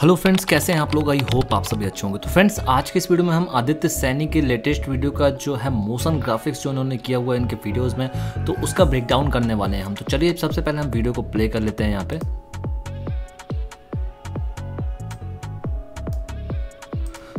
hello friends कैसे हैं आप लोग आई होप आप सभी अच्छे होंगे तो फ्रेंड्स आज के इस वीडियो में हम आदित्य सैनी के लेटेस्ट वीडियो का जो है मोशन ग्राफिक्स जो इन्होंने किया हुआ है इनके वीडियोस में तो उसका ब्रेकडाउन करने वाले हैं हम तो चलिए सबसे पहले हम वीडियो को प्ले कर लेते हैं यहाँ पे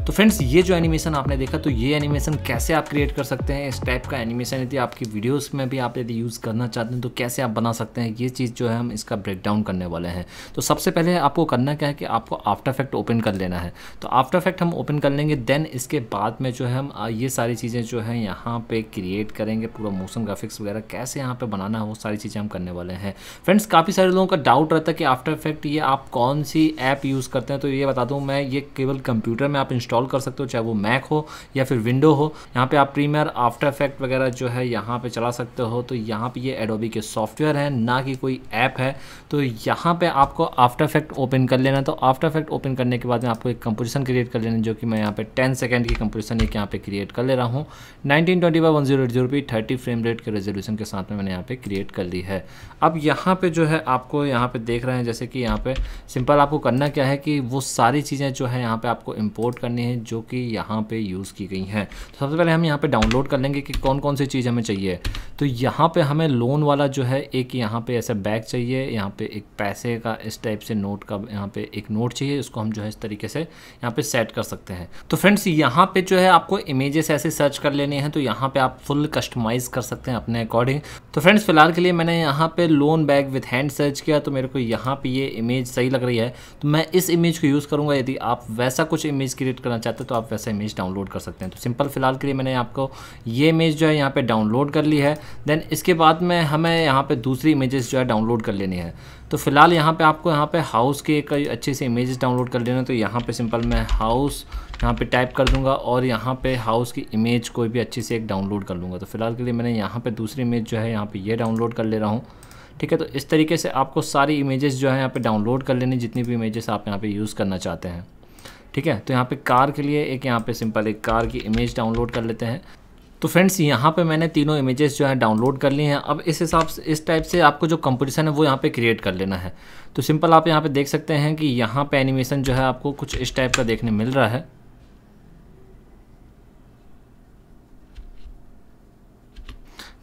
तो फ्रेंड्स ये जो एनिमेशन आपने देखा तो ये एनिमेशन कैसे आप क्रिएट कर सकते हैं इस टाइप का एनिमेशन यदि आपकी वीडियोस में भी आप यदि यूज़ करना चाहते हैं तो कैसे आप बना सकते हैं ये चीज़ जो है हम इसका ब्रेकडाउन करने वाले हैं तो सबसे पहले आपको करना क्या है कि आपको आफ्टर इफेक्ट ओपन कर लेना है तो आफ्टर इफेक्ट हम ओपन कर लेंगे देन इसके बाद में जो है हम ये सारी चीज़ें जो है यहाँ पर क्रिएट करेंगे पूरा मोशन ग्राफिक्स वगैरह कैसे यहाँ पर बनाना है वो सारी चीज़ें हम करने वाले हैं फ्रेंड्स काफ़ी सारे लोगों का डाउट रहता है कि आफ्टर इफेक्ट ये आप कौन सी ऐप यूज़ करते हैं तो ये बता दूँ मैं ये केवल कंप्यूटर में आप इंस्टॉल इंस्टॉल कर सकते हो चाहे वो मैक हो या फिर विंडो हो यहाँ पे आप प्रीमियर आफ्टर इफेक्ट वगैरह जो है यहाँ पे चला सकते हो तो यहाँ पे ये एडोबी के सॉफ्टवेयर है ना कि कोई ऐप है तो यहाँ पे आपको आफ्टर इफेक्ट ओपन कर लेना तो आफ्टर इफेक्ट ओपन करने के बाद में आपको एक कंपोजिशन क्रिएट कर लेना जो कि मैं यहाँ पे टेन सेकेंड की कंपोजिशन एक यहाँ पे क्रिएट कर ले रहा हूँ nineteen twenty by one zero eight zero thirty frame rate के रेजोल्यूशन के साथ में मैंने यहाँ पे क्रिएट कर ली है अब यहाँ पे जो है आपको यहाँ पे देख रहे हैं जैसे कि यहाँ पे सिंपल आपको करना क्या है कि वो सारी चीज़ें जो है यहाँ पे आपको इम्पोर्ट करनी है हैं जो कि यहाँ पे यूज़ की गई हैं तो सबसे पहले हम यहाँ पे डाउनलोड कर लेंगे कि कौन कौन सी चीज़ हमें चाहिए तो यहाँ पे हमें लोन वाला जो है एक यहाँ पे ऐसा बैग चाहिए यहाँ पे एक पैसे का इस टाइप से नोट का यहाँ पे एक नोट चाहिए इसको हम जो है इस तरीके से यहाँ पे सेट कर सकते हैं तो फ्रेंड्स यहाँ पे जो है आपको इमेजेस ऐसे सर्च कर लेने हैं तो यहाँ पे आप फुल कस्टमाइज़ कर सकते हैं अपने अकॉर्डिंग तो फ्रेंड्स फिलहाल के लिए मैंने यहाँ पे lone bag with hand search किया तो मेरे को यहाँ पे ये इमेज सही लग रही है तो मैं इस इमेज को यूज़ करूँगा यदि आप वैसा कुछ इमेज क्रिएट करना चाहते हैं तो आप वैसा इमेज डाउनलोड कर सकते हैं तो सिंपल फिलहाल के लिए मैंने आपको ये इमेज जो है यहाँ पर डाउनलोड कर ली है देन इसके बाद में हमें यहाँ पर दूसरी इमेजेस जो है डाउनलोड कर लेनी है तो फिलहाल यहाँ पर आपको यहाँ पे हाउस के एक अच्छे से इमेजेस डाउनलोड कर लेना तो यहाँ पर सिंपल मैं हाउस यहाँ पे टाइप कर दूंगा और यहाँ पे हाउस की इमेज कोई भी अच्छे से एक डाउनलोड कर लूँगा तो फिलहाल के लिए मैंने यहाँ पे दूसरी इमेज जो है यहाँ पे ये यह डाउनलोड कर ले रहा हूँ ठीक है तो इस तरीके से आपको सारी इमेजेस जो है यहाँ पे डाउनलोड कर लेनी जितनी भी इमेजेस आप यहाँ पे यूज़ करना चाहते हैं ठीक है तो यहाँ पे कार के लिए एक यहाँ पे सिंपल एक कार की इमेज डाउनलोड कर लेते हैं तो फ्रेंड्स यहाँ पे मैंने तीनों इमेजेस जो है डाउनलोड कर ली हैं अब इस हिसाब से इस टाइप से आपको जो कंपटीशन है वो यहाँ पे क्रिएट कर लेना है तो सिंपल आप यहाँ पे देख सकते हैं कि यहाँ पे एनिमेशन जो है आपको कुछ इस टाइप का देखने मिल रहा है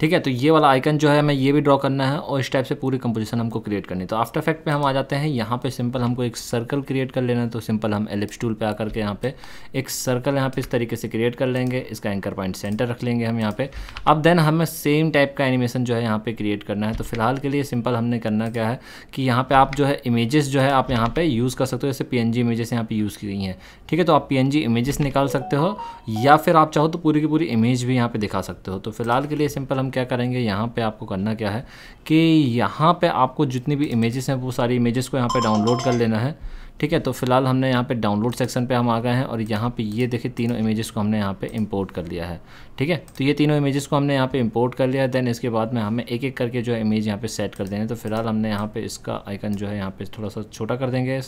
ठीक है तो ये वाला आइकन जो है हमें ये भी ड्रॉ करना है और इस टाइप से पूरी कंपोजिशन हमको क्रिएट करनी तो आफ्टर इफेक्ट पे हम आ जाते हैं यहाँ पे सिंपल हमको एक सर्कल क्रिएट कर लेना है तो सिंपल हम एलिप्स टूल पे आकर के यहाँ पे एक सर्कल यहाँ पे इस तरीके से क्रिएट कर लेंगे इसका एंकर पॉइंट सेंटर रख लेंगे हम यहाँ पे अब देन हमें सेम टाइप का एनिमेशन जो है यहाँ पे क्रिएट करना है तो फिलहाल के लिए सिंपल हमने करना क्या है कि यहाँ पे आप जो है इमेजेस जो है आप यहाँ पे यूज़ कर सकते हो जैसे पी जी इमेजेस यहाँ पे यूज़ की गई हैं ठीक है तो आप जी इमेजेस निकाल सकते हो या फिर आप चाहो तो पूरी की पूरी इमेज भी यहाँ पे दिखा सकते हो तो फिलहाल के लिए सिंपल हम क्या करेंगे यहाँ पे आपको करना क्या है कि यहाँ पे आपको जितनी भी इमेजेस हैं वो सारी इमेजेस को यहाँ पे डाउनलोड कर लेना है ठीक है तो फिलहाल हमने यहाँ पे डाउनलोड सेक्शन पे हम आ गए हैं और यहाँ पे ये देखिए तीनों इमेजेस को हमने यहाँ पे इंपोर्ट कर लिया है ठीक है तो ये तीनों इमेजेस को हमने यहाँ पे इंपोर्ट कर लिया है देन इसके बाद में हमें एक एक करके जो है इमेज यहाँ पे सेट कर देने तो फिलहाल हमने यहाँ पे इसका आइकन जो है यहाँ पे थोड़ा सा छोटा कर देंगे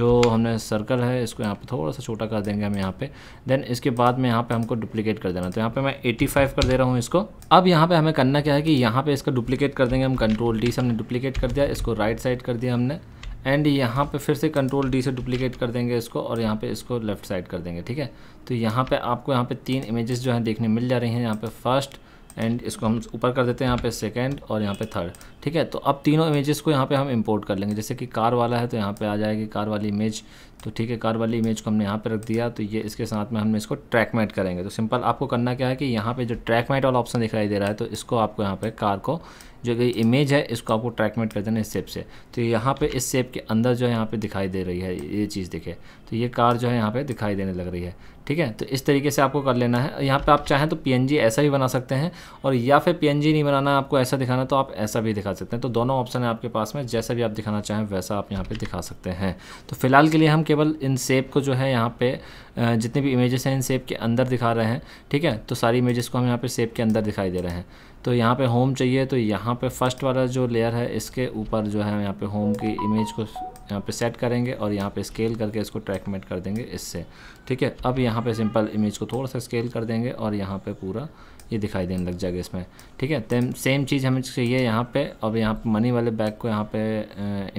जो हमने सर्कल है इसको यहाँ पर थोड़ा सा छोटा कर देंगे हम यहाँ पे देन इसके बाद में यहाँ पे हमको डुप्लीकेट कर देना तो यहाँ पे मैं फाइव कर दे रहा हूँ इसको अब यहाँ पे हमें करना क्या है कि यहाँ पे इसका डुप्लीकेट कर देंगे हम कंट्रोल डी से हमने डुप्लीकेट कर दिया इसको राइट साइड कर दिया हमने एंड यहाँ पे फिर से कंट्रोल डी से डुप्लीकेट कर देंगे इसको और यहाँ पे इसको लेफ्ट साइड कर देंगे ठीक है तो यहाँ पे आपको यहाँ पे तीन इमेजेस जो हैं देखने मिल जा रही हैं यहाँ पे फर्स्ट एंड इसको हम ऊपर कर देते हैं यहाँ पे सेकंड और यहाँ पे थर्ड ठीक है तो अब तीनों इमेजेस को यहाँ पे हम इंपोर्ट कर लेंगे जैसे कि कार वाला है तो यहाँ पे आ जाएगी कार वाली इमेज तो ठीक है कार वाली इमेज को हमने यहाँ पे रख दिया तो ये इसके साथ में हमने इसको ट्रैक मैट करेंगे तो सिंपल आपको करना क्या है कि यहाँ पर जो ट्रैक मैट वाला ऑप्शन दिखाई दे रहा है तो इसको आपको यहाँ पर कार को जो कि इमेज है इसको आपको ट्रैक कर देना इस शेप से तो यहाँ पे इस शेप के अंदर जो है यहाँ पे दिखाई दे रही है ये चीज़ दिखे तो ये कार जो है यहाँ पे दिखाई देने लग रही है ठीक है तो इस तरीके से आपको कर लेना है यहाँ पे आप चाहें तो पी ऐसा भी बना सकते हैं और या फिर पी नहीं बनाना आपको ऐसा दिखाना तो आप ऐसा भी दिखा सकते हैं तो दोनों ऑप्शन है आपके पास में जैसा भी आप दिखाना चाहें वैसा आप यहाँ पर दिखा सकते हैं तो फिलहाल के लिए हम केवल इन सेप को जो है यहाँ पे जितने भी इमेजेस हैं इन सेप के अंदर दिखा रहे हैं ठीक है तो सारी इमेजेस को हम यहाँ पर सेप के अंदर दिखाई दे रहे हैं तो यहाँ पे होम चाहिए तो यहाँ पे फर्स्ट वाला जो लेयर है इसके ऊपर जो है यहाँ पे होम की इमेज को यहाँ पे सेट करेंगे और यहाँ पे स्केल करके इसको ट्रैकमेट कर देंगे इससे ठीक है अब यहाँ पे सिंपल इमेज को थोड़ा सा स्केल कर देंगे और यहाँ पे पूरा ये दिखाई देने लग जाएगा इसमें ठीक है सेम चीज़ हमें चाहिए यहाँ पे अब यहाँ पे मनी वाले बैग को यहाँ पे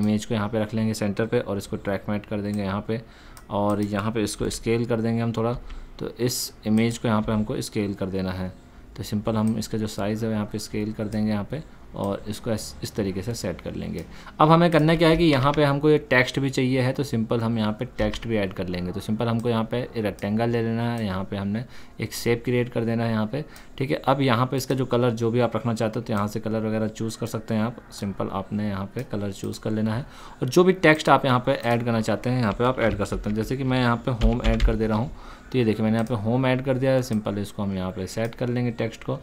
इमेज को यहाँ पे रख लेंगे सेंटर पे और इसको ट्रैकमेट कर देंगे यहाँ पे और यहाँ पे इसको स्केल कर देंगे हम थोड़ा तो इस इमेज को यहाँ पे हमको स्केल कर देना है तो सिंपल हम इसका जो साइज़ है यहाँ पे स्केल कर देंगे यहाँ पे और इसको इस तरीके से सेट कर लेंगे अब हमें करना क्या है कि यहाँ पे हमको ये टेक्स्ट भी चाहिए है तो सिंपल हम यहाँ पे टेक्स्ट भी ऐड कर लेंगे तो सिंपल हमको यहाँ पे रेक्टेंगल ले लेना है यहाँ पे हमने एक शेप क्रिएट कर देना है यहाँ पे ठीक है अब यहाँ पे इसका जो कलर जो भी आप रखना चाहते हो तो यहाँ से कलर वगैरह चूज़ कर सकते हैं आप सिंपल आपने यहाँ पर कलर चूज़ कर लेना है और जो भी टेक्स्ट आप यहाँ पर ऐड करना चाहते हैं यहाँ पर आप ऐड कर सकते हैं जैसे कि मैं यहाँ पर होम ऐड कर दे रहा हूँ तो ये देखिए मैंने यहाँ पे होम ऐड कर दिया है सिंपल इसको हम यहाँ पे सेट कर लेंगे टेक्स्ट को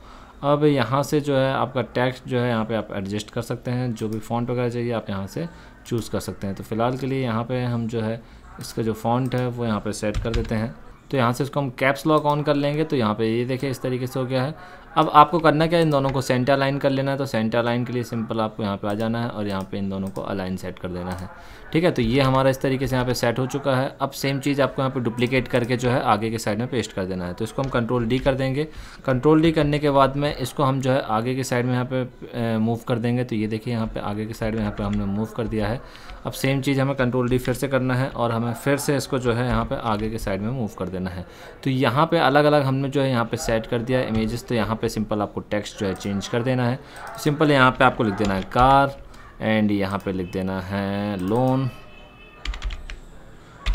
अब यहाँ से जो है आपका टेक्स्ट जो है यहाँ पे आप एडजस्ट कर सकते हैं जो भी फॉन्ट वगैरह चाहिए आप यहाँ से चूज़ कर सकते हैं तो फ़िलहाल के लिए यहाँ पर हम जो है इसका जो फॉन्ट है वो यहाँ पर सेट कर देते हैं तो यहाँ से इसको हम कैप्स लॉक ऑन कर लेंगे तो यहाँ पे ये देखिए इस तरीके से हो गया है अब आपको करना क्या है इन दोनों को सेंटर लाइन कर लेना है तो सेंटर लाइन के लिए सिंपल आपको यहाँ पे आ जाना है और यहाँ पे इन दोनों को अलाइन सेट कर देना है ठीक है तो ये हमारा इस तरीके से यहाँ पे सेट हो चुका है अब सेम चीज़ आपको यहाँ पे डुप्लीकेट करके जो है आगे के साइड में पेस्ट कर देना है तो इसको हम कंट्रोल डी कर देंगे कंट्रोल डी करने के बाद में इसको हम जो है आगे के साइड में यहाँ पर मूव कर देंगे तो ये देखिए यहाँ पर आगे के साइड में यहाँ पर हमने मूव कर दिया है अब सेम चीज़ हमें कंट्रोल डी फिर से करना है और हमें फिर से इसको जो है यहाँ पर आगे के साइड में मूव कर देना देना है तो यहाँ पे अलग अलग हमने जो है यहाँ पे सेट कर दिया इमेजेस तो यहाँ पे सिंपल आपको टेक्स्ट जो है चेंज कर देना है सिंपल यहाँ पे आपको लिख देना है कार एंड यहाँ पे लिख देना है लोन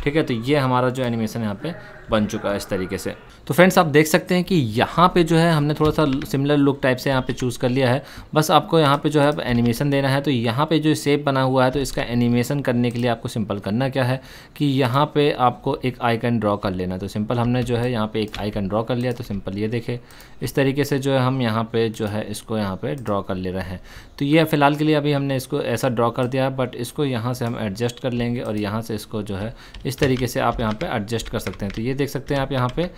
ठीक है तो ये हमारा जो एनिमेशन यहाँ पे बन चुका है इस तरीके से तो फ्रेंड्स आप देख सकते हैं कि यहाँ पे जो है हमने थोड़ा सा सिमिलर लुक टाइप से यहाँ पे चूज़ कर लिया है बस आपको यहाँ पे जो है एनिमेशन देना है तो यहाँ पे जो सेप बना हुआ है तो इसका एनिमेशन करने के लिए आपको सिंपल करना क्या है कि यहाँ पे आपको एक आइकन ड्रॉ कर लेना तो सिंपल हमने जो है यहाँ पर एक आइकन ड्रॉ कर लिया तो सिंपल ये देखे इस तरीके से जो है हम यहाँ पर जो है इसको यहाँ पर ड्रॉ कर ले रहे हैं तो ये फ़िलहाल के लिए अभी हमने इसको ऐसा ड्रॉ कर दिया है बट इसको यहाँ से हम एडजस्ट कर लेंगे और यहाँ से इसको जो है इस तरीके से आप यहाँ पर एडजस्ट कर सकते हैं तो ये देख सकते हैं आप यहाँ पे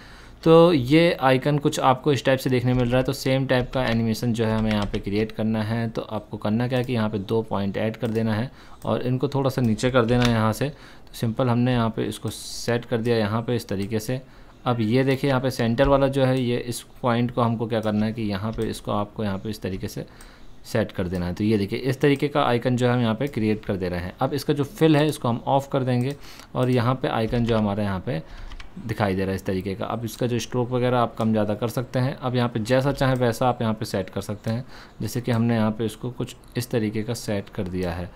तो ये आइकन कुछ आपको इस टाइप से देखने मिल रहा है तो सेम टाइप का एनिमेशन जो है हमें यहाँ पे क्रिएट करना है तो आपको करना क्या है कि यहाँ पे दो पॉइंट ऐड कर देना है और इनको थोड़ा सा नीचे कर देना है यहाँ से तो सिंपल हमने यहाँ पे इसको सेट कर दिया यहाँ पे इस तरीके से अब ये देखिए यहाँ पे सेंटर वाला जो है ये इस पॉइंट को हमको क्या करना है कि यहाँ पर इसको आपको यहाँ पर इस तरीके से सेट कर देना है तो ये देखिए इस तरीके का आइकन जो है हम यहाँ पे क्रिएट कर दे रहे हैं अब इसका जो फिल है इसको हम ऑफ़ कर देंगे और यहाँ पर आइकन जो हमारे यहाँ पे दिखाई दे रहा है इस तरीके का अब इसका जो स्ट्रोक वगैरह आप कम ज़्यादा कर सकते हैं अब यहाँ पे जैसा चाहें वैसा आप यहाँ पे सेट कर सकते हैं जैसे कि हमने यहाँ पे इसको कुछ इस तरीके का सेट कर दिया है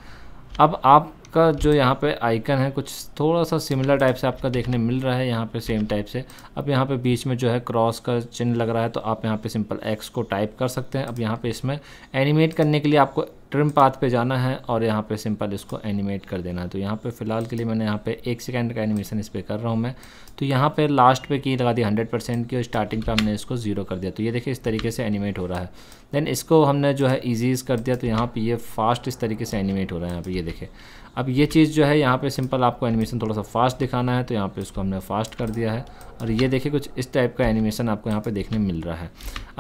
अब आप उसका जो यहाँ पे आइकन है कुछ थोड़ा सा सिमिलर टाइप से आपका देखने मिल रहा है यहाँ पे सेम टाइप से अब यहाँ पे बीच में जो है क्रॉस का चिन्ह लग रहा है तो आप यहाँ पे सिंपल एक्स को टाइप कर सकते हैं अब यहाँ पे इसमें एनिमेट करने के लिए आपको ट्रिम पाथ पे जाना है और यहाँ पे सिंपल इसको एनिमेट कर देना है तो यहाँ पे फ़िलहाल के लिए मैंने यहाँ पे एक सेकेंड का एनिमेशन इस पर कर रहा हूँ मैं तो यहाँ पे लास्ट पे की लगा दी 100 परसेंट की और स्टार्टिंग पे हमने इसको ज़ीरो कर दिया तो ये देखिए इस तरीके से एनिमेट हो रहा है देन इसको हमने जो है ईजीज़ कर दिया तो यहाँ पर ये फास्ट इस तरीके से एनिमेट हो रहा है यहाँ पर ये देखे अब ये चीज़ जो है यहाँ पे सिंपल आपको एनिमेशन थोड़ा सा फास्ट दिखाना है तो यहाँ पे इसको हमने फास्ट कर दिया है और ये देखिए कुछ इस टाइप का एनिमेशन आपको यहाँ पे देखने मिल रहा है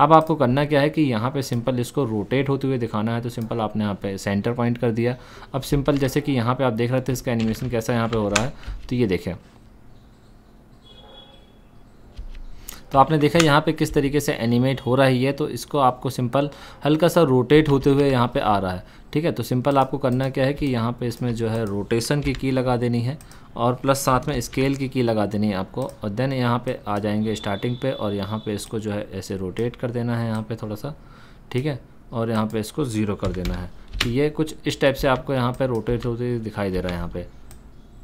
अब आपको करना क्या है कि यहाँ पे सिंपल इसको रोटेट होते हुए दिखाना है तो सिंपल आपने यहाँ पे सेंटर पॉइंट कर दिया अब सिंपल जैसे कि यहाँ पर आप देख रहे थे इसका एनिमेशन कैसा यहाँ पर हो रहा है तो ये देखें तो आपने देखा यहाँ पे किस तरीके से एनिमेट हो रही है तो इसको आपको सिंपल हल्का सा रोटेट होते हुए यहाँ पे आ रहा है ठीक है तो सिंपल आपको करना क्या है कि यहाँ पे इसमें जो है रोटेशन की की लगा देनी है और प्लस साथ में स्केल की की लगा देनी है आपको और देन यहाँ पे आ जाएंगे स्टार्टिंग पे और यहाँ पर इसको जो है ऐसे रोटेट कर देना है यहाँ पर थोड़ा सा ठीक है और यहाँ पर इसको ज़ीरो कर देना है तो ये कुछ इस टाइप से आपको यहाँ पर रोटेट होते दिखाई दे रहा है यहाँ पर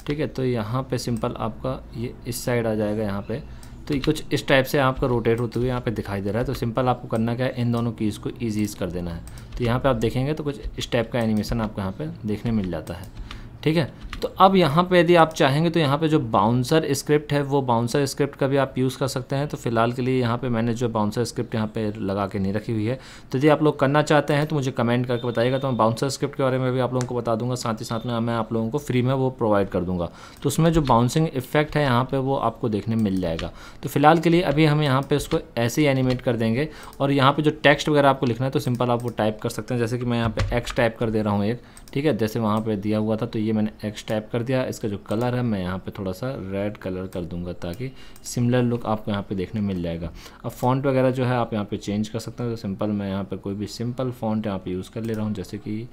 ठीक है तो यहाँ पे सिंपल आपका ये इस साइड आ जाएगा यहाँ पे तो कुछ इस टाइप से आपका रोटेट होते हुए यहाँ पे दिखाई दे रहा है तो सिंपल आपको करना क्या है इन दोनों कीज़ को ईजीज कर देना है तो यहाँ पे आप देखेंगे तो कुछ इस टाइप का एनिमेशन आपको यहाँ पे देखने मिल जाता है ठीक है तो अब यहाँ पे यदि आप चाहेंगे तो यहाँ पे जो बाउंसर स्क्रिप्ट है वो बाउंसर स्क्रिप्ट का भी आप यूज़ कर सकते हैं तो फिलहाल के लिए यहाँ पे मैंने जो बाउंसर स्क्रिप्ट यहाँ पे लगा के नहीं रखी हुई है तो यदि आप लोग करना चाहते हैं तो मुझे कमेंट करके बताइएगा तो मैं बाउंसर स्क्रिप्ट के बारे में भी आप लोगों को बता दूंगा साथ ही साथ में मैं आप लोगों को फ्री में वो प्रोवाइड कर दूँगा तो उसमें जो बाउंसिंग इफेक्ट है यहाँ पर वो आपको देखने मिल जाएगा तो फिलहाल के लिए अभी हम यहाँ पर उसको ऐसे ही एनिमेट कर देंगे और यहाँ पर जो टेक्स्ट वगैरह आपको लिखना है तो सिंपल आप वो टाइप कर सकते हैं जैसे कि मैं यहाँ पर एक्स टाइप कर दे रहा हूँ एक ठीक है जैसे वहाँ पर दिया हुआ था तो ये मैंने एक्स टाइप कर दिया इसका जो कलर है मैं यहाँ पर थोड़ा सा रेड कलर कर दूंगा ताकि सिमिलर लुक आपको यहाँ पर देखने मिल जाएगा अब फॉन्ट वगैरह जो है आप यहाँ पर चेंज कर सकते हैं तो सिंपल मैं यहाँ पर कोई भी सिंपल फॉन्ट यहाँ पे यूज़ कर ले रहा हूँ जैसे कि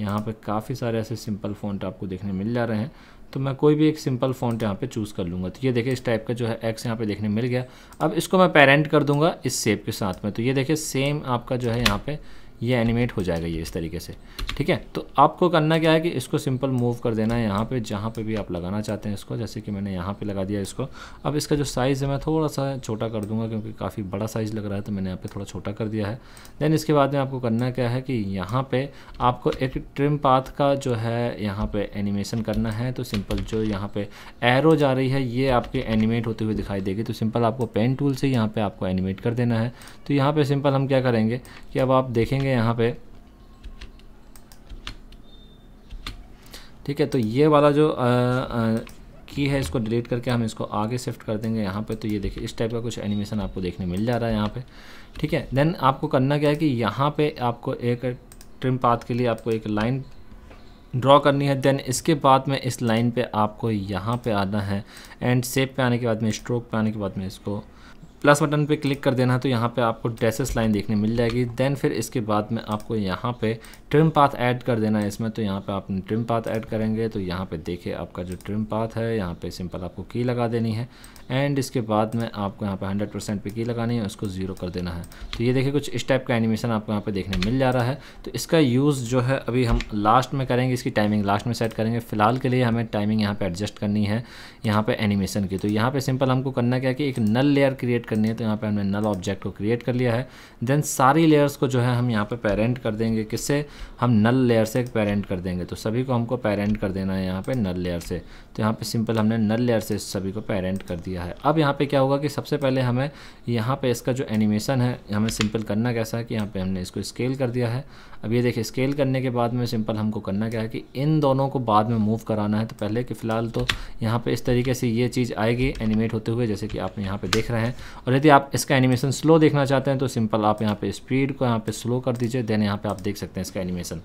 यहाँ पे काफ़ी सारे ऐसे सिंपल फॉन्ट आपको देखने मिल जा रहे हैं तो मैं कोई भी एक सिंपल फॉन्ट यहाँ पे चूज़ कर लूँगा तो ये देखिए इस टाइप का जो है एक्स यहाँ पे देखने मिल गया अब इसको मैं पेरेंट कर दूँगा इस सेप के साथ में तो ये देखिए सेम आपका जो है यहाँ पे ये एनिमेट हो जाएगा ये इस तरीके से ठीक है तो आपको करना क्या है कि इसको सिंपल मूव कर देना है यहाँ पे जहाँ पे भी आप लगाना चाहते हैं इसको जैसे कि मैंने यहाँ पे लगा दिया इसको अब इसका जो साइज़ है मैं थोड़ा सा छोटा कर दूंगा क्योंकि काफ़ी बड़ा साइज़ लग रहा है तो मैंने यहाँ पे थोड़ा छोटा कर दिया है देन इसके बाद में आपको करना क्या है कि यहाँ पर आपको एक ट्रिम पाथ का जो है यहाँ पर एनिमेशन करना है तो सिंपल जो यहाँ पर एरो जा रही है ये आपके एनिमेट होते हुए दिखाई देगी तो सिंपल आपको पेन टूल से यहाँ पर आपको एनिमेट कर देना है तो यहाँ पर सिंपल हम क्या करेंगे कि अब आप देखेंगे करेंगे यहाँ पे ठीक है तो ये वाला जो आ, आ, की है इसको डिलीट करके हम इसको आगे शिफ्ट कर देंगे यहाँ पे तो ये देखिए इस टाइप का कुछ एनिमेशन आपको देखने मिल जा रहा है यहाँ पे ठीक है देन आपको करना क्या है कि यहाँ पे आपको एक ट्रिम पाथ के लिए आपको एक लाइन ड्रॉ करनी है देन इसके बाद में इस लाइन पे आपको यहाँ पे आना है एंड सेप पे आने के बाद में स्ट्रोक पे आने के बाद में इसको प्लस बटन पे क्लिक कर देना है तो यहाँ पे आपको ड्रेसेस लाइन देखने मिल जाएगी देन फिर इसके बाद में आपको यहाँ पे ट्रिम पाथ ऐड कर देना है इसमें तो यहाँ पे आप ट्रिम पाथ ऐड करेंगे तो यहाँ पे देखिए आपका जो ट्रिम पाथ है यहाँ पे सिंपल आपको की लगा देनी है एंड इसके बाद में आपको यहाँ पे 100 परसेंट पर की लगानी है उसको ज़ीरो कर देना है तो ये देखिए कुछ इस टाइप का एनिमेशन आपको यहाँ पे देखने मिल जा रहा है तो इसका यूज़ जो है अभी हम लास्ट में करेंगे इसकी टाइमिंग लास्ट में सेट करेंगे फ़िलहाल के लिए हमें टाइमिंग यहाँ पर एडजस्ट करनी है यहाँ पर एनिमेशन की तो यहाँ पर सिंपल हमको करना क्या कि एक नल लेयर क्रिएट करनी है तो यहाँ पर हमने नल ऑब्जेक्ट को क्रिएट कर लिया है देन सारी लेयर्स को जो है हम यहाँ पर पेरेंट कर देंगे किससे हम नल लेयर से पेरेंट कर देंगे तो सभी को हमको पेरेंट कर देना है यहाँ पे नल लेयर से तो यहाँ पे सिंपल हमने नल लेयर से सभी को पेरेंट कर दिया है अब यहाँ पे क्या होगा कि सबसे पहले हमें यहाँ पे इसका जो एनिमेशन है हमें सिंपल करना कैसा है कि यहाँ पे हमने इसको स्केल कर दिया है अब ये देखिए स्केल करने के बाद में सिंपल हमको करना क्या है कि इन दोनों को बाद में मूव कराना है तो पहले कि फ़िलहाल तो यहाँ पे इस तरीके से ये चीज़ आएगी एनिमेट होते हुए जैसे कि आप यहाँ पे देख रहे हैं और यदि आप इसका एनिमेशन स्लो देखना चाहते हैं तो सिंपल आप यहाँ पे स्पीड को यहाँ पे स्लो कर दीजिए देन यहाँ पे आप देख सकते हैं इसका एनिमेशन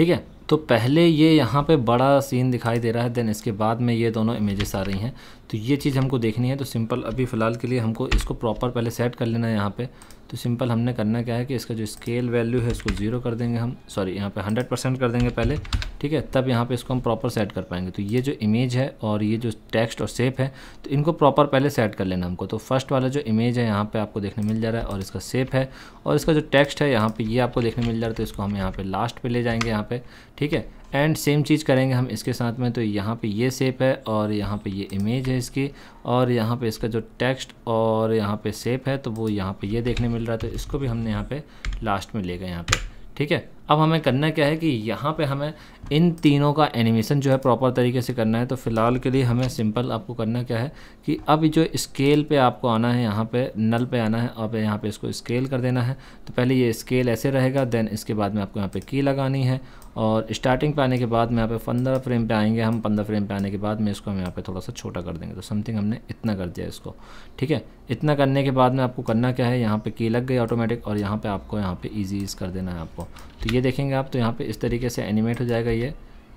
ठीक है तो पहले ये यहाँ पे बड़ा सीन दिखाई दे रहा है देन इसके बाद में ये दोनों इमेजेस आ रही हैं तो ये चीज़ हमको देखनी है तो सिंपल अभी फ़िलहाल के लिए हमको इसको प्रॉपर पहले सेट कर लेना है यहाँ पे तो सिंपल हमने करना क्या है कि इसका जो स्केल वैल्यू है इसको ज़ीरो कर देंगे हम सॉरी यहाँ पे हंड्रेड परसेंट कर देंगे पहले ठीक है तब यहाँ पे इसको हम प्रॉपर सेट कर पाएंगे तो ये जो इमेज है और ये जो टेक्स्ट और सेप है तो इनको प्रॉपर पहले सेट कर लेना हमको तो फर्स्ट वाला जो इमेज है यहाँ पर आपको देखने मिल जा रहा है और इसका सेप है और इसका जो टेक्स्ट है यहाँ पर ये आपको देखने मिल जा रहा है तो इसको हम यहाँ पर लास्ट पर ले जाएंगे यहाँ पर ठीक है एंड सेम चीज़ करेंगे हम इसके साथ में तो यहाँ पे ये सेप है और यहाँ पे ये इमेज है इसकी और यहाँ पे इसका जो टेक्स्ट और यहाँ पे सेप है तो वो यहाँ पे ये देखने मिल रहा है तो इसको भी हमने यहाँ पे लास्ट में ले गए यहाँ पे ठीक है अब हमें करना क्या है कि यहाँ पे हमें इन तीनों का एनिमेशन जो है प्रॉपर तरीके से करना है तो फ़िलहाल के लिए हमें सिंपल आपको करना क्या है कि अब जो स्केल पे आपको आना है यहाँ पे नल पे आना है अब यहाँ पे इसको स्केल कर देना है तो पहले ये स्केल ऐसे रहेगा देन इसके बाद में आपको यहाँ पे की लगानी है और स्टार्टिंग पे आने के बाद में यहाँ पे पंद्रह फ्रेम पे आएंगे हम पंद्रह फ्रेम पे आने के बाद में इसको हम यहाँ पे थोड़ा सा छोटा कर देंगे तो समथिंग हमने इतना कर दिया इसको ठीक है इतना करने के बाद में आपको करना क्या है यहाँ पे की लग गई ऑटोमेटिक और यहाँ पे आपको यहाँ पे ईजी ईज कर देना है आपको तो ये देखेंगे आप तो यहाँ पर इस तरीके से एनिमेट हो जाएगा ये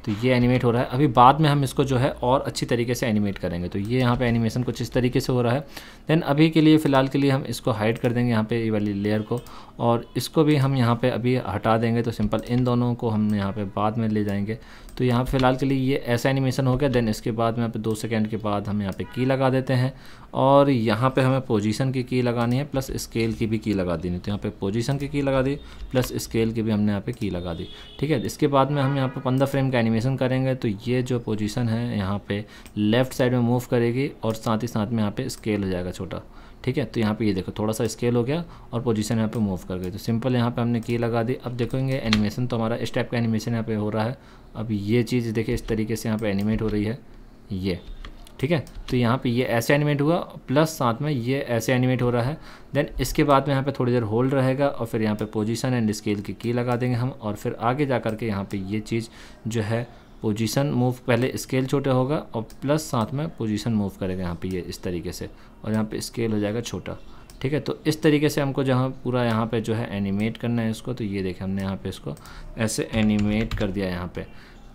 तो ये एनिमेट हो रहा है अभी बाद में हम इसको जो है और अच्छी तरीके से एनिमेट करेंगे तो ये यहाँ पे एनिमेशन कुछ इस तरीके से हो रहा है देन अभी के लिए फ़िलहाल के लिए हम इसको हाइड कर देंगे यहाँ पे ये वाली लेयर को और इसको भी हम यहाँ पे अभी हटा देंगे तो सिंपल इन दोनों को हम यहाँ पे बाद में ले जाएंगे तो यहाँ फ़िलहाल के लिए ये ऐसा एनिमेशन हो गया देन इसके बाद में यहाँ पे दो सेकेंड के बाद हम यहाँ पे की लगा देते हैं और यहाँ पे हमें पोजीशन की की लगानी है प्लस स्केल की भी की लगा देनी तो यहाँ पर पोजिशन की की लगा दी प्लस स्केल की भी हमने यहाँ पर की लगा दी ठीक है इसके बाद में हम यहाँ पर पंद्रह फ्रेम का एनिमेशन करेंगे तो ये जो पोजिशन है यहाँ पर लेफ्ट साइड में मूव करेगी और साथ ही साथ में यहाँ पे स्केल हो जाएगा छोटा ठीक है तो यहाँ पे ये देखो थोड़ा सा स्केल हो गया और पोजीशन यहाँ पे मूव कर गई तो सिंपल यहाँ पे हमने की लगा दी अब देखेंगे एनिमेशन तो हमारा इस टाइप का एनिमेशन यहाँ पे हो रहा है अब ये चीज़ देखिए इस तरीके से यहाँ पे एनिमेट हो रही है ये ठीक है तो यहाँ पे ये ऐसे एनिमेट हुआ प्लस साथ में ये ऐसे एनिमेट हो रहा है देन इसके बाद में यहाँ पर थोड़ी देर होल्ड रहेगा और फिर यहाँ पर पोजिशन एंड स्केल की की लगा देंगे हम और फिर आगे जा कर के यहाँ पर ये चीज़ जो है पोजीशन मूव पहले स्केल छोटे होगा और प्लस साथ में पोजीशन मूव करेगा यहाँ पे ये इस तरीके से और यहाँ पे स्केल हो जाएगा छोटा ठीक है तो इस तरीके से हमको जहाँ पूरा यहाँ पे जो है एनिमेट करना है इसको तो ये देखें हमने यहाँ पे इसको ऐसे एनिमेट कर दिया यहाँ पे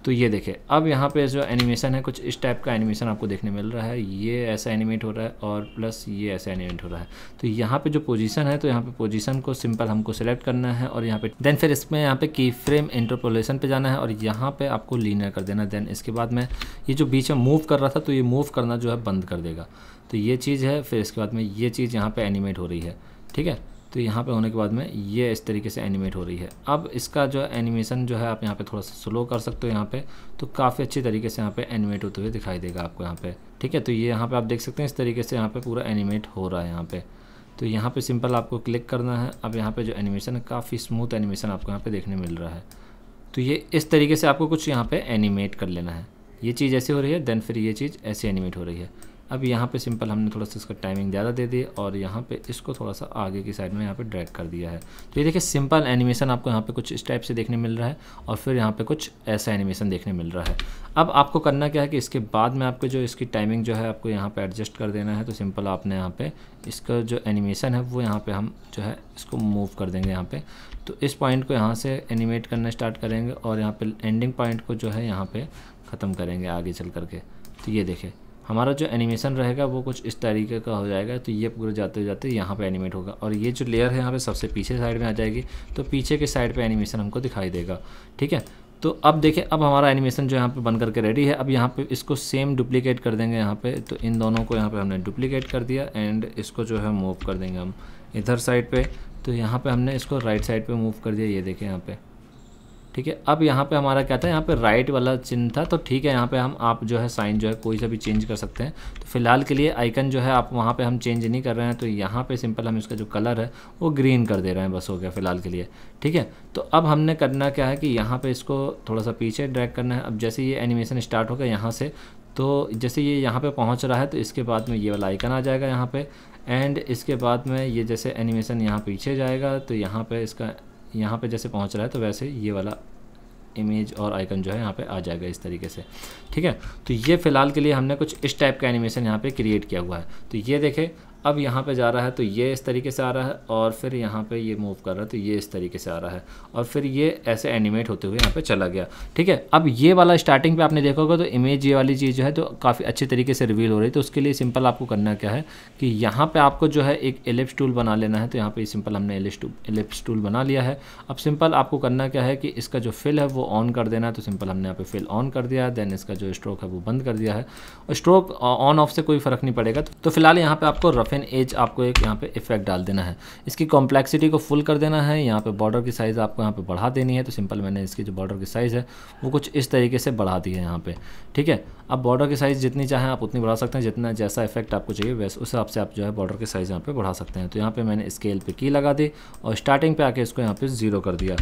तो ये देखें अब यहाँ पे जो एनिमेशन है कुछ इस टाइप का एनिमेशन आपको देखने मिल रहा है ये ऐसा एनिमेट हो रहा है और प्लस ये ऐसा एनिमेट हो रहा है तो यहाँ पे जो पोजीशन है तो यहाँ पे पोजीशन को सिंपल हमको सेलेक्ट करना है और यहाँ पे देन फिर इसमें यहाँ पे की फ्रेम इंटरपोलेशन पे जाना है और यहाँ पर आपको लीनर कर देना देन इसके बाद में ये जो बीच में मूव कर रहा था तो ये मूव करना जो है बंद कर देगा तो ये चीज़ है फिर इसके बाद में ये चीज़ यहाँ पर एनिमेट हो रही है ठीक है तो यहाँ पे होने के बाद में ये इस तरीके से एनिमेट हो रही है अब इसका जो एनिमेशन जो है आप यहाँ पे थोड़ा सा स्लो कर सकते हो यहाँ पे तो काफ़ी अच्छी तरीके से यहाँ पे एनिमेट होते हुए दिखाई देगा आपको यहाँ पे ठीक है तो ये यहाँ पे आप देख सकते हैं इस तरीके से यहाँ पे पूरा एनिमेट हो रहा है यहाँ पे तो यहाँ पे सिंपल आपको क्लिक करना है अब यहाँ पे जो एनिमेशन है काफ़ी स्मूथ एनिमेशन आपको यहाँ पे देखने मिल रहा है तो ये इस तरीके से आपको कुछ यहाँ पे एनिमेट कर लेना है ये चीज़ ऐसी हो रही है देन फिर ये चीज़ ऐसी एनिमेट हो रही है अब यहाँ पे सिंपल हमने थोड़ा सा इसका टाइमिंग ज़्यादा दे दी और यहाँ पे इसको थोड़ा सा आगे की साइड में यहाँ पे ड्रैग कर दिया है तो ये देखिए सिंपल एनिमेशन आपको यहाँ पे कुछ इस टाइप से देखने मिल रहा है और फिर यहाँ पे कुछ ऐसा एनिमेशन देखने मिल रहा है अब आपको करना क्या है कि इसके बाद में आपको जो इसकी टाइमिंग जो है आपको यहाँ पर एडजस्ट कर देना है तो सिंपल आपने यहाँ पर इसका जो एनिमेशन है वो यहाँ पर हम जो है इसको मूव कर देंगे यहाँ पर तो इस पॉइंट को यहाँ से एनिमेट करना स्टार्ट करेंगे और यहाँ पर एंडिंग पॉइंट को जो है यहाँ पर ख़त्म करेंगे आगे चल करके तो ये देखें हमारा जो एनिमेशन रहेगा वो कुछ इस तरीके का हो जाएगा तो ये पूरा जाते जाते यहाँ पे एनिमेट होगा और ये जो लेयर है यहाँ पे सबसे पीछे साइड में आ जाएगी तो पीछे के साइड पे एनिमेशन हमको दिखाई देगा ठीक है तो अब देखें अब हमारा एनिमेशन जो यहाँ पे बन करके रेडी है अब यहाँ पे इसको सेम डुप्लीकेट कर देंगे यहाँ पे तो इन दोनों को यहाँ पे हमने डुप्लीकेट कर दिया एंड इसको जो है मूव कर देंगे हम इधर साइड पे तो यहाँ पे हमने इसको राइट साइड पे मूव कर दिया ये देखें यहाँ पे ठीक है अब यहाँ पे हमारा क्या था यहाँ पे राइट वाला चिन्ह था तो ठीक है यहाँ पे हम आप जो है साइन जो है कोई सा भी चेंज कर सकते हैं तो फिलहाल के लिए आइकन जो है आप वहाँ पे हम चेंज नहीं कर रहे हैं तो यहाँ पे सिंपल हम इसका जो कलर है वो ग्रीन कर दे रहे हैं बस हो गया फिलहाल के लिए ठीक है तो अब हमने करना क्या है कि यहाँ पर इसको थोड़ा सा पीछे ड्रैक करना है अब जैसे ये एनिमेशन स्टार्ट होगा यहाँ से तो जैसे ये यहाँ पर पहुँच रहा है तो इसके बाद में ये वाला आइकन आ जाएगा यहाँ पर एंड इसके बाद में ये जैसे एनिमेशन यहाँ पीछे जाएगा तो यहाँ पर इसका यहाँ पे जैसे पहुँच रहा है तो वैसे ये वाला इमेज और आइकन जो है यहाँ पे आ जाएगा इस तरीके से ठीक है तो ये फ़िलहाल के लिए हमने कुछ इस टाइप का एनिमेशन यहाँ पे क्रिएट किया हुआ है तो ये देखें अब यहाँ पे जा रहा है तो ये इस तरीके से आ रहा है और फिर यहाँ पे ये मूव कर रहा है तो ये इस तरीके से आ रहा है और फिर ये ऐसे एनिमेट होते हुए यहाँ पे चला गया ठीक है अब ये वाला स्टार्टिंग पे आपने देखा होगा तो इमेज ये वाली चीज़ जो है तो काफ़ी अच्छे तरीके से रिवील हो रही है तो उसके लिए सिंपल आपको करना क्या है कि यहाँ पर आपको जो है एक एलिप्स टूल बना लेना है तो यहाँ पर सिंपल हमने एलिप्स टूल एलिप्स टूल बना लिया है अब सिंपल आपको करना क्या है कि इसका जो फिल है वो ऑन कर देना है तो सिंपल हमने यहाँ पर फिल ऑन कर दिया देन इसका जो स्ट्रोक है वो बंद कर दिया है और स्ट्रोक ऑन ऑफ से कोई फ़र्क नहीं पड़ेगा तो फिलहाल यहाँ पर आपको रफे एन एज आपको एक यहाँ पे इफेक्ट डाल देना है इसकी कॉम्प्लेक्सिटी को फुल कर देना है यहाँ पे बॉर्डर की साइज़ आपको यहाँ पे बढ़ा देनी है तो सिंपल मैंने इसकी जो बॉर्डर की साइज़ है वो कुछ इस तरीके से बढ़ा दी है यहाँ पे ठीक है अब बॉर्डर की साइज़ जितनी चाहें आप उतनी बढ़ा सकते हैं जितना जैसा इफेक्ट आपको चाहिए वैसे उस हिसाब से आप जो है बॉर्डर की साइज़ यहाँ पर बढ़ा सकते हैं तो यहाँ पर मैंने स्केल पर की लगा दी और स्टार्टिंग पर आके इसको यहाँ पर ज़ीरो कर दिया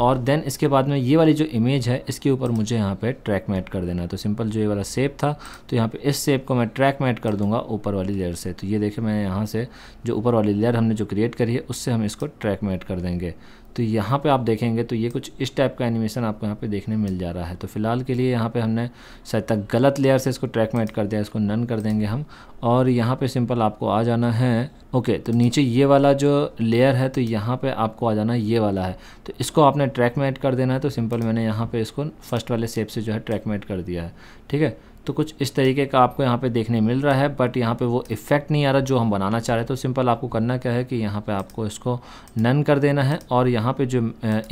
और देन इसके बाद में ये वाली जो इमेज है इसके ऊपर मुझे यहाँ पे ट्रैक मैट कर देना है तो सिंपल जो ये वाला सेप था तो यहाँ पे इस सेप को मैं ट्रैक मैट कर दूंगा ऊपर वाली लेयर से तो ये देखिए मैंने यहाँ से जो ऊपर वाली लेयर हमने जो क्रिएट करी है उससे हम इसको ट्रैक मैट कर देंगे तो यहाँ पे आप देखेंगे तो ये कुछ इस टाइप का एनिमेशन आपको यहाँ पे देखने मिल जा रहा है तो फिलहाल के लिए यहाँ पे हमने शायद तक गलत लेयर से इसको ट्रैक में ऐड कर दिया इसको नन कर देंगे हम और यहाँ पे सिंपल आपको आ जाना है ओके तो नीचे ये वाला जो लेयर है तो यहाँ पे आपको आ जाना ये वाला है तो इसको आपने ट्रैक में ऐड कर देना है तो सिंपल मैंने यहाँ पर इसको फर्स्ट वाले सेप से जो है ट्रैक में ऐड कर दिया है ठीक है तो कुछ इस तरीके का आपको यहाँ पे देखने मिल रहा है बट यहाँ पे वो इफ़ेक्ट नहीं आ रहा जो हम बनाना चाह रहे तो सिंपल आपको करना क्या है कि यहाँ पे आपको इसको नन कर देना है और यहाँ पे जो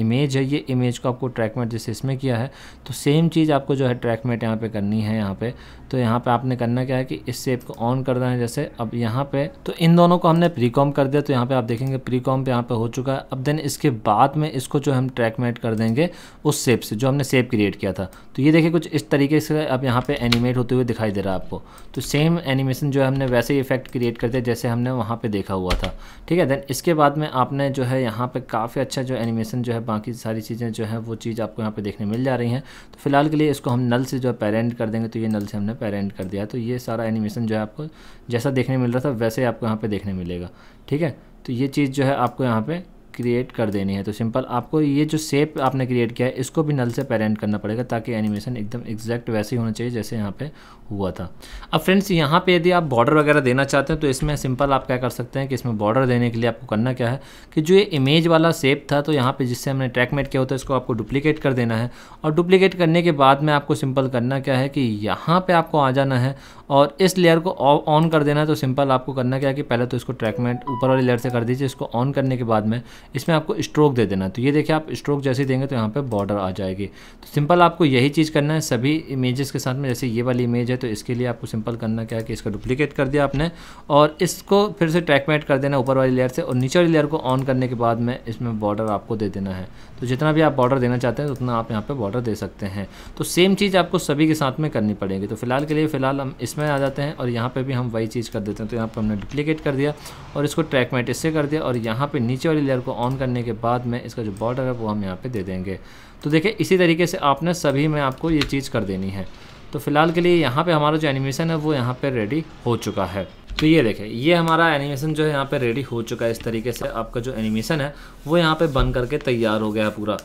इमेज है ये इमेज को आपको ट्रैक मेट जैसे इसमें किया है तो सेम चीज़ आपको जो है ट्रैक मेट यहाँ पर करनी है यहाँ पर तो यहाँ पर आपने करना क्या है कि इस सेप को ऑन करना है जैसे अब यहाँ पर तो इन दोनों को हमने प्रीकॉम कर दिया तो यहाँ पर आप देखेंगे प्रीकॉम पर यहाँ पर हो चुका है अब देन इसके बाद में इसको जो हम ट्रैक मेट कर देंगे उस सेप से जो हमने सेप क्रिएट किया था तो ये देखिए कुछ इस तरीके से अब यहाँ पर एनिमेट होते हुए दिखाई दे रहा है आपको तो सेम एनिमेशन जो है हमने वैसे ही इफेक्ट क्रिएट करते जैसे हमने वहाँ पे देखा हुआ था ठीक है देन इसके बाद में आपने जो है यहाँ पे काफ़ी अच्छा जो एनिमेशन जो है बाकी सारी चीज़ें जो है वो चीज़ आपको यहाँ पे देखने मिल जा रही हैं तो फिलहाल के लिए इसको हम नल से जो है पेरेंट कर देंगे तो ये नल से हमने पेरेंट कर दिया तो ये सारा एनिमेशन जो है आपको जैसा देखने मिल रहा था वैसे ही आपको यहाँ पर देखने मिलेगा ठीक है तो ये चीज़ जो है आपको यहाँ पर क्रिएट कर देनी है तो सिंपल आपको ये जो सेप आपने क्रिएट किया है इसको भी नल से पेरेंट करना पड़ेगा ताकि एनिमेशन एकदम एग्जैक्ट वैसे ही होना चाहिए जैसे यहाँ पे हुआ था अब फ्रेंड्स यहाँ पे यदि आप बॉर्डर वगैरह देना चाहते हैं तो इसमें सिंपल आप क्या कर सकते हैं कि इसमें बॉर्डर देने के लिए आपको करना क्या है कि जो ये इमेज वाला सेप था तो यहाँ पर जिससे हमने ट्रैक मेट किया होता है इसको आपको डुप्लीकेट कर देना है और डुप्लीकेट करने के बाद में आपको सिंपल करना क्या है कि यहाँ पर आपको आ जाना है और इस लेयर को ऑन कर देना है तो सिंपल आपको करना क्या है कि पहले तो इसको ट्रैकमेंट ऊपर वाली लेयर से कर दीजिए इसको ऑन करने के बाद में इसमें आपको स्ट्रोक दे देना तो ये देखिए आप स्ट्रोक जैसे देंगे तो यहाँ पर बॉर्डर आ जाएगी तो सिंपल आपको यही चीज़ करना है सभी इमेजेस के साथ में जैसे ये वाली इमेज है तो इसके लिए आपको सिंपल करना क्या है कि इसका डुप्लीकेट कर दिया आपने और इसको फिर से ट्रैकमेट कर देना ऊपर वाली लेयर से और नीचे वाली लेयर को ऑन करने के बाद में इसमें बॉर्डर आपको दे देना है तो जितना भी आप बॉर्डर देना चाहते हैं उतना आप यहाँ पर बॉर्डर दे सकते हैं तो सेम चीज़ आपको सभी के साथ में करनी पड़ेगी तो फिलहाल के लिए फ़िलहाल हम इसमें आ जाते हैं और यहाँ पर भी हम वही चीज़ कर देते हैं तो यहाँ पर हमने डुप्लीकेट कर दिया और इसको ट्रैकमेट इससे कर दिया और यहाँ पर नीचे वाली लेयर को ऑन करने के बाद में इसका जो बॉर्डर है वो हम यहाँ पे दे देंगे तो देखिए इसी तरीके से आपने सभी में आपको ये चीज़ कर देनी है तो फिलहाल के लिए यहाँ पे हमारा जो एनिमेशन है वो यहाँ पे रेडी हो चुका है तो ये देखिए ये हमारा एनिमेशन जो है यहाँ पर रेडी हो चुका है इस तरीके से आपका जो एनिमेशन है वो यहाँ पर बन करके तैयार हो गया पूरा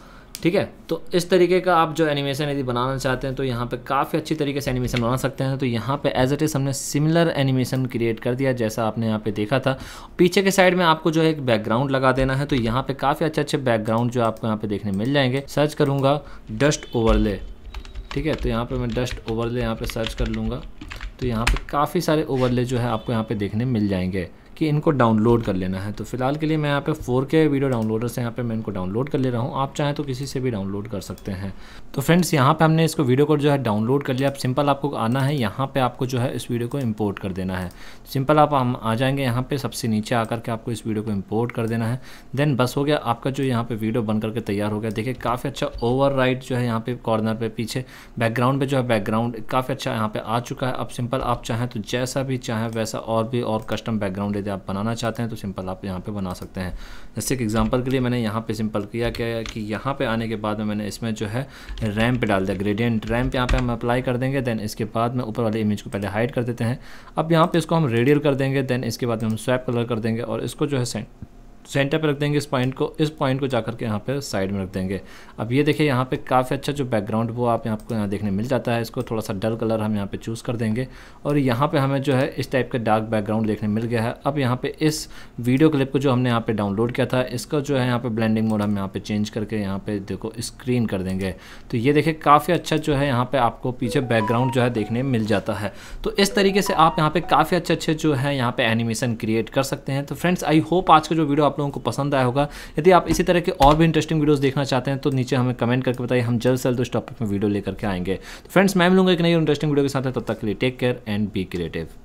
ठीक है तो इस तरीके का आप जो एनिमेशन यदि बनाना चाहते हैं तो यहाँ पे काफ़ी अच्छी तरीके से एनिमेशन बना सकते हैं तो यहाँ पे एज इट इज़ हमने सिमिलर एनिमेशन क्रिएट कर दिया जैसा आपने यहाँ पे देखा था पीछे के साइड में आपको जो है एक बैकग्राउंड लगा देना है तो यहाँ पे काफ़ी अच्छे अच्छे बैकग्राउंड जो आपको यहाँ पे देखने मिल जाएंगे सर्च करूँगा डस्ट ओवरले ठीक है तो यहाँ पर मैं डस्ट ओवरले यहाँ पर सर्च कर लूँगा तो यहाँ पर काफ़ी सारे ओवरले जो है आपको यहाँ पर देखने मिल जाएंगे कि इनको डाउनलोड कर लेना है तो फिलहाल के लिए मैं यहाँ पे 4K वीडियो डाउनलोडर से यहाँ पे मैं इनको डाउनलोड कर ले रहा हूँ आप चाहें तो किसी से भी डाउनलोड कर सकते हैं तो फ्रेंड्स यहाँ पे हमने इसको वीडियो को जो है डाउनलोड कर लिया अब सिंपल आपको आना है यहाँ पे आपको जो है इस वीडियो को इम्पोर्ट कर देना है सिंपल आप हम आ जाएंगे यहाँ पे सबसे नीचे आकर के आपको इस वीडियो को इम्पोर्ट कर देना है देन बस हो गया आपका जो यहाँ पे वीडियो बन करके तैयार हो गया देखिए काफ़ी अच्छा ओवर जो है यहाँ पे कॉर्नर पर पीछे बैकग्राउंड पर जो है बैकग्राउंड काफ़ी अच्छा यहाँ पर आ चुका है अब सिंपल आप चाहें तो जैसा भी चाहें वैसा और भी और कस्टम बैकग्राउंड दे आप बनाना चाहते हैं तो सिंपल आप यहाँ पे बना सकते हैं जैसे कि एग्जांपल के लिए मैंने यहाँ पे सिंपल किया क्या है कि यहाँ पे आने के बाद में मैंने इसमें जो है रैम पे डाल दिया ग्रेडियंट रैम पे यहाँ पे हम अप्लाई कर देंगे देन इसके बाद में ऊपर वाले इमेज को पहले हाइड कर देते हैं अब यहाँ पर इसको हम रेडियल कर देंगे देन इसके बाद में हम स्वैप कलर कर देंगे और इसको जो है सेंड सेंटर पे रख देंगे इस पॉइंट को इस पॉइंट को जाकर के यहाँ पे साइड में रख देंगे अब ये देखिए यहाँ पे काफ़ी अच्छा जो बैकग्राउंड वो आप यहाँ को यहाँ देखने मिल जाता है इसको थोड़ा सा डल कलर हम यहाँ पे चूज़ कर देंगे और यहाँ पे हमें जो है इस टाइप का डार्क बैकग्राउंड देखने मिल गया है अब यहाँ पर इस वीडियो क्लिप को जो हमने यहाँ पर डाउनलोड किया था इसका जो है यहाँ पर ब्लैंडिंग मोड हम यहाँ पर चेंज करके यहाँ पर देखो स्क्रीन कर देंगे तो ये देखिए काफ़ी अच्छा जो है यहाँ पर आपको पीछे बैकग्राउंड जो है देखने मिल जाता है तो इस तरीके से आप यहाँ पर काफ़ी अच्छे अच्छे जो है यहाँ पर एनिमेशन क्रिएट कर सकते हैं तो फ्रेंड्स आई होप आज का जो वीडियो आप लोगों को पसंद आया होगा यदि आप इसी तरह के और भी इंटरेस्टिंग वीडियोस देखना चाहते हैं तो नीचे हमें कमेंट करके बताइए हम जल्द से जल्द उस टॉपिक में वीडियो लेकर के आएंगे तो फ्रेंड्स मैं मिलूंगा एक नई इंटरेस्टिंग वीडियो के साथ तब तक के लिए take care and be creative